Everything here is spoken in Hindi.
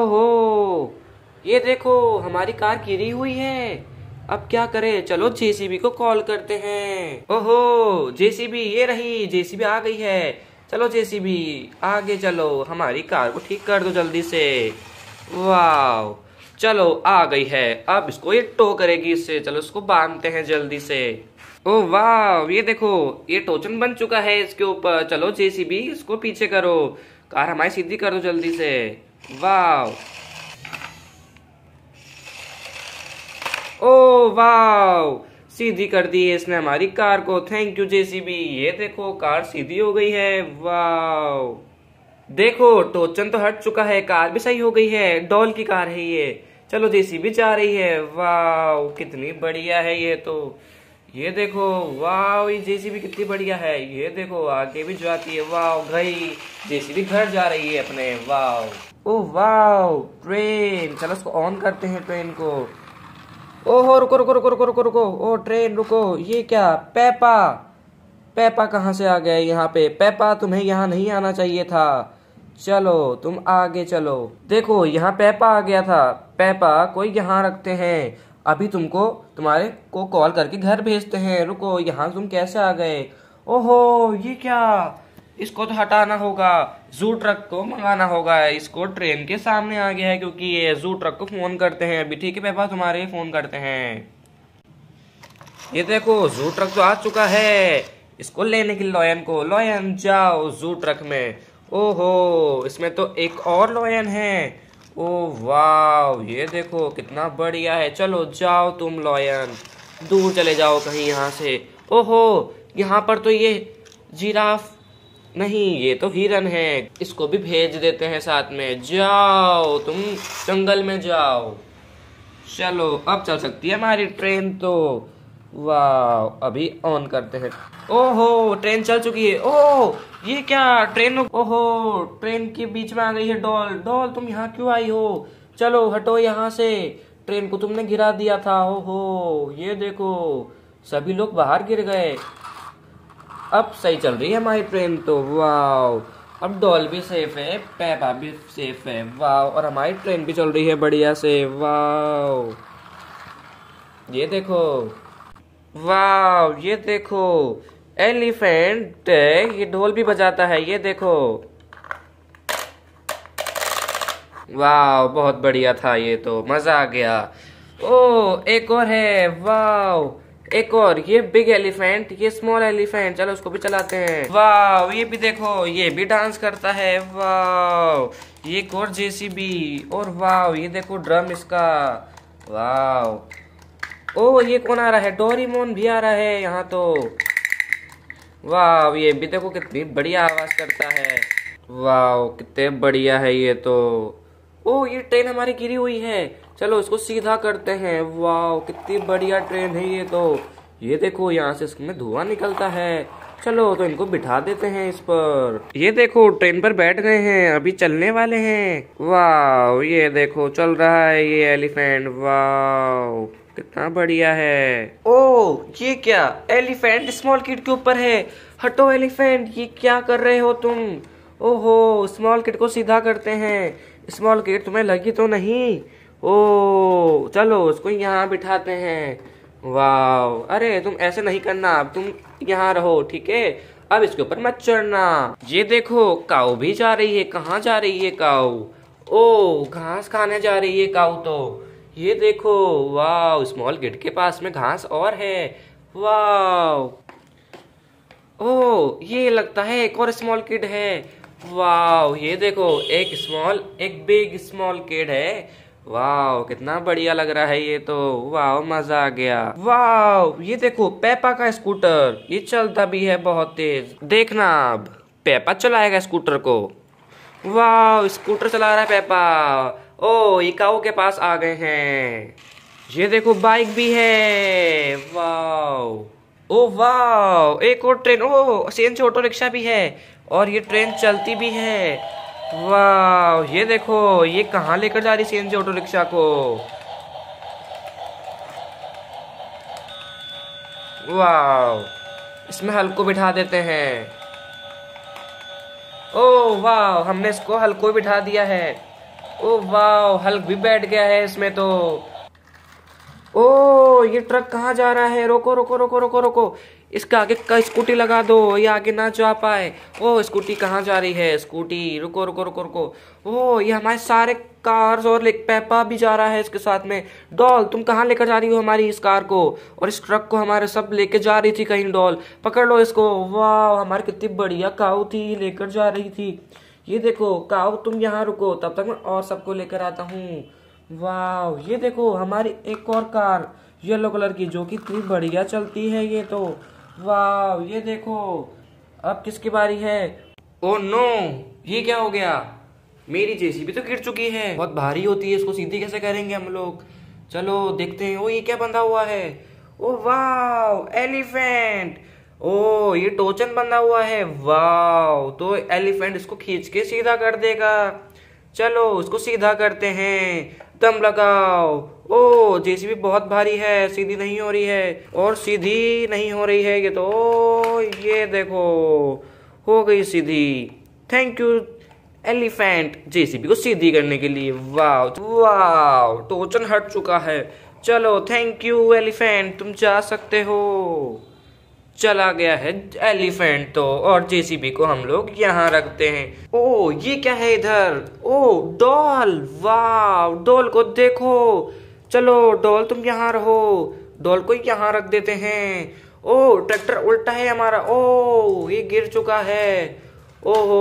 ओहो ये देखो हमारी कार गिरी हुई है अब क्या करें चलो जेसीबी को कॉल करते हैं ओहो जेसीबी ये रही जेसीबी आ गई है चलो जेसीबी आगे चलो हमारी कार को ठीक कर दो जल्दी से वाह चलो आ गई है अब इसको ये टो करेगी इससे चलो इसको बांधते हैं जल्दी से ओ वाह ये देखो ये टोचन बन चुका है इसके ऊपर चलो जेसीबी इसको पीछे करो कार हमारी सीधी कर दो जल्दी से वाव ओ वाव सीधी कर दी है इसने हमारी कार को थैंक यू जेसीबी ये देखो कार सीधी हो गई है वाव देखो टोचन तो हट चुका है कार भी सही हो गई है डॉल की कार है ये चलो जेसीबी जा रही है वाव कितनी बढ़िया है ये तो ये देखो वाह ये जेसीबी कितनी बढ़िया है ये देखो आगे भी जाती है वाह गई जेसीबी घर जा रही है अपने वाह ओ वाह ट्रेन चलो उसको ऑन करते हैं ट्रेन को ओहो रुको रुको रुको रुको रुको रुको ओ ट्रेन रुको ये क्या पेपा पेपा कहाँ से आ गया यहाँ पे पेपा तुम्हें यहाँ नहीं आना चाहिए था चलो तुम आगे चलो देखो यहाँ पेपा आ गया था पेपा कोई यहाँ रखते हैं अभी तुमको तुम्हारे को कॉल करके घर भेजते हैं रुको यहाँ तुम कैसे आ गए ओहो ये क्या इसको तो हटाना होगा जू ट्रक को मंगाना होगा इसको ट्रेन के सामने आ गया है क्योंकि ये जू ट्रक को फ़ोन करते हैं अभी ठीक है पापा तुम्हारे फ़ोन करते हैं ये देखो जू ट्रक तो आ चुका है इसको लेने के लॉयन को लॉयन जाओ जू ट्रक में ओहो इसमें तो एक और लॉयन है ओ वाह ये देखो कितना बढ़िया है चलो जाओ तुम लॉयन दूर चले जाओ कहीं यहाँ से ओहो यहाँ पर तो ये जिराफ नहीं ये तो हिरन है इसको भी भेज देते हैं साथ में जाओ तुम जंगल में जाओ चलो अब चल सकती है हमारी ट्रेन तो वाह अभी ऑन करते हैं ओहो ट्रेन चल चुकी है ओह ये क्या ट्रेन ओहो ट्रेन के बीच में आ गई है डॉल डॉल तुम यहाँ क्यों आई हो चलो हटो यहाँ से ट्रेन को तुमने गिरा दिया था ओहो ये देखो सभी लोग बाहर गिर गए अब सही चल रही है हमारी ट्रेन तो वाह अब डॉल भी सेफ है पैपा भी सेफ है वाह और हमारी ट्रेन भी चल रही है बढ़िया से वाह ये देखो वाह ये देखो एलिफेंट ये ढोल भी बजाता है ये देखो वाह बहुत बढ़िया था ये तो मज़ा आ गया ओ एक और है वाह एक और ये बिग एलिफेंट ये स्मॉल एलिफेंट चलो उसको भी चलाते हैं वाह ये भी देखो ये भी डांस करता है वाह ये एक और जेसीबी और वाह ये देखो ड्रम इसका वाह ओ ये कौन आ रहा है डोरीमोन भी आ रहा है यहाँ तो वाह ये भी देखो कितनी बढ़िया आवाज करता है वाह कितने बढ़िया है ये तो ओ ये ट्रेन हमारी गिरी हुई है चलो इसको सीधा करते हैं वाह कितनी बढ़िया ट्रेन है ये तो ये देखो यहाँ से इसमें धुआं निकलता है चलो तो इनको बिठा देते हैं इस पर ये देखो ट्रेन पर बैठ गए हैं अभी चलने वाले हैं वाह ये देखो चल रहा है ये एलिफेंट वाह कितना बढ़िया है ओ ये क्या एलिफेंट स्मॉल किट के ऊपर है हटो एलिफेंट ये क्या कर रहे हो तुम ओहो स्मॉल किट को सीधा करते हैं स्मॉल किट तुम्हें लगी तो नहीं ओ चलो उसको यहाँ बिठाते हैं वाह अरे तुम ऐसे नहीं करना अब तुम यहाँ रहो ठीक है अब इसके ऊपर मत चढ़ना ये देखो काउ भी जा रही है कहाँ जा रही है काउ ओ घास खाने जा रही है काउ तो ये देखो वाह स्मॉल गेट के पास में घास और है वाह ओ ये लगता है एक और स्मॉल किड है वाह ये देखो एक स्मॉल एक बिग स्मॉल किड है वाह कितना बढ़िया लग रहा है ये तो वाह मजा आ गया वाह ये देखो पेपा का स्कूटर ये चलता भी है बहुत तेज देखना अब पेपा चलाएगा स्कूटर को वाह स्कूटर चला रहा है पेपा ओ इकाओ के पास आ गए हैं ये देखो बाइक भी है वाह ओ वाह एक और ट्रेन ओ सेंस ऑटो रिक्शा भी है और ये ट्रेन चलती भी है वाह ये देखो ये कहाँ लेकर जा रही सेंस ऑटो रिक्शा को वाह इसमें हल्को बिठा देते हैं ओ वाह हमने इसको हल्को बिठा दिया है ओ वाह हल्क भी बैठ गया है इसमें तो ओ ये ट्रक कहाँ जा रहा है रोको रोको रोको रोको रोको इसका आगे का स्कूटी लगा दो ये आगे ना जा पाए ओ स्कूटी कहाँ जा रही है स्कूटी रुको रुको रुको रुको ओ ये हमारे सारे कार्स और पेपा भी जा रहा है इसके साथ में डॉल तुम कहाँ लेकर जा रही हो हमारी इस कार को और इस ट्रक को हमारे सब लेके जा रही थी कहीं डॉल पकड़ लो इसको वाह हमारी कितनी बढ़िया काउ थी लेकर जा रही थी ये देखो काओ तुम यहाँ रुको तब तक मैं और सबको लेकर आता हूँ वाह ये देखो हमारी एक और कार येलो कलर की जो कि इतनी बढ़िया चलती है ये तो वाह ये देखो अब किसकी बारी है ओ नो ये क्या हो गया मेरी जेसीबी तो गिर चुकी है बहुत भारी होती है इसको सीधी कैसे करेंगे हम लोग चलो देखते हैं ओ ये क्या बंधा हुआ है ओ वाह एलिफेंट ओ ये टोचन बना हुआ है वाओ तो एलिफेंट इसको खींच के सीधा कर देगा चलो उसको सीधा करते हैं दम लगाओ ओ जेसीबी बहुत भारी है सीधी नहीं हो रही है और सीधी नहीं हो रही है ये तो ओ ये देखो हो गई सीधी थैंक यू एलिफेंट जेसीबी को सीधी करने के लिए वाओ तो वाओ टोचन हट चुका है चलो थैंक यू एलिफेंट तुम जा सकते हो चला गया है एलिफेंट तो और जेसीबी को हम लोग यहाँ रखते हैं ओ ये क्या है इधर ओ डॉल वाह डॉल को देखो चलो डॉल तुम यहाँ रहो डॉल को यहाँ रख देते हैं ओ ट्रैक्टर उल्टा है हमारा ओ ये गिर चुका है ओहो